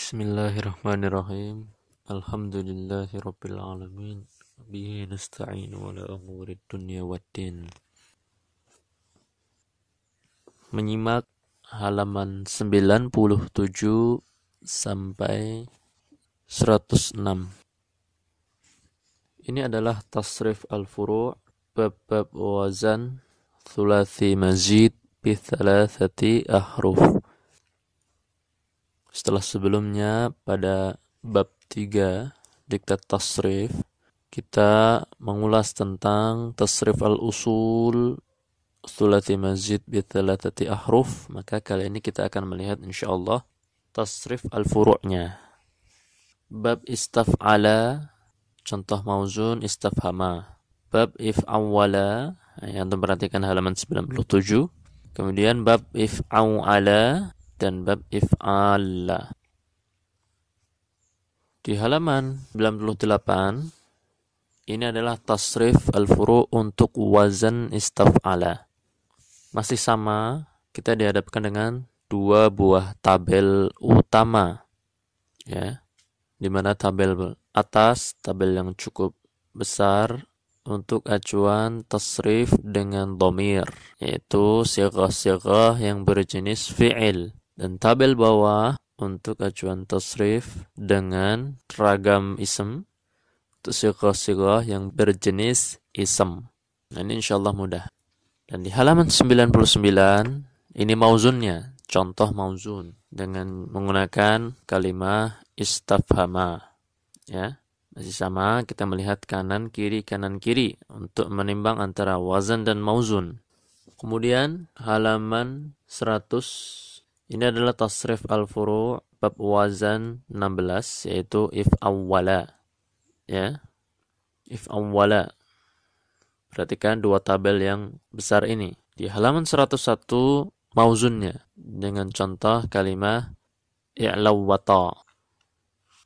Bismillahirrahmanirrahim. Alhamdulillahi rabbil alamin. Bihi nasta'in ala dunia dunya din. Menyimak halaman 97 sampai 106. Ini adalah tasrif al-furu' bab-bab wazan thulathi mazid bi thalathati ahruf. Setelah sebelumnya pada bab 3 diktat tasrif kita mengulas tentang tasrif al-usul sulati masjid bi thalathati ahruf maka kali ini kita akan melihat insyaallah tasrif al-furu'nya bab istaf'ala contoh mauzun istafhama bab if awwala yang perhatikan halaman 97 kemudian bab if awala dan bab if'ala. Di halaman 98 ini adalah tasrif al-furu untuk wazan istaf'ala. Masih sama, kita dihadapkan dengan dua buah tabel utama. Ya. Di mana tabel atas, tabel yang cukup besar untuk acuan tasrif dengan domir, yaitu sigah-sigah yang berjenis fi'il dan tabel bawah untuk acuan tasrif dengan ragam ism untuk sikoh-sikoh yang berjenis ism. Nah, ini insya Allah mudah. Dan di halaman 99, ini mauzunnya, contoh mauzun dengan menggunakan kalimat istafhama. Ya, masih sama, kita melihat kanan kiri kanan kiri untuk menimbang antara wazan dan mauzun. Kemudian halaman 100 ini adalah tasrif al-furu' bab wazan 16 yaitu if awwala. Ya. If awwala. Perhatikan dua tabel yang besar ini. Di halaman 101 mauzunnya dengan contoh kalimat ya wata.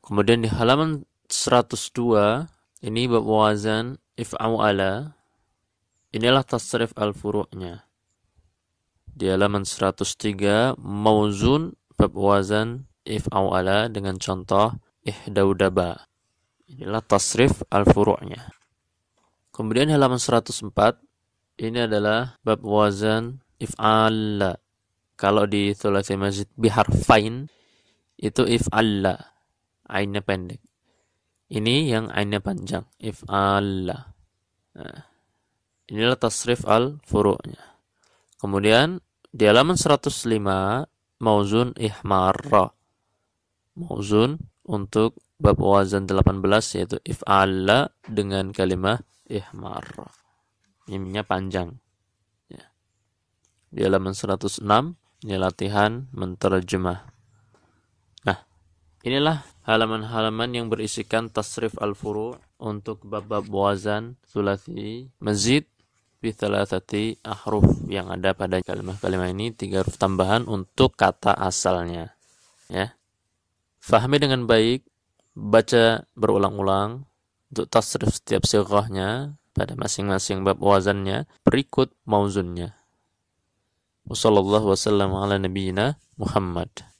Kemudian di halaman 102 ini bab wazan if awwala. Inilah tasrif al-furu'nya di halaman 103 mauzun bab wazan if ala dengan contoh ihdaudaba. Inilah tasrif al-furu'nya. Kemudian halaman 104 ini adalah bab wazan if ala Kalau di thulathi masjid biharfain itu if ala Ainnya pendek. Ini yang ainnya panjang. if Nah, inilah tasrif al-furu'nya. Kemudian di halaman 105 mauzun ihmarra. Mauzun untuk bab wazan 18 yaitu if'ala dengan kalimat ihmarra. Mimnya panjang. Ya. Di halaman 106 ini latihan menterjemah. Nah, inilah halaman-halaman yang berisikan tasrif al-furu' untuk bab-bab wazan sulasi mazid bithalathati ahruf yang ada pada kalimat-kalimat ini tiga huruf tambahan untuk kata asalnya ya fahami dengan baik baca berulang-ulang untuk tasrif setiap sirahnya pada masing-masing bab wazannya berikut mauzunnya Wassalamualaikum warahmatullahi wabarakatuh.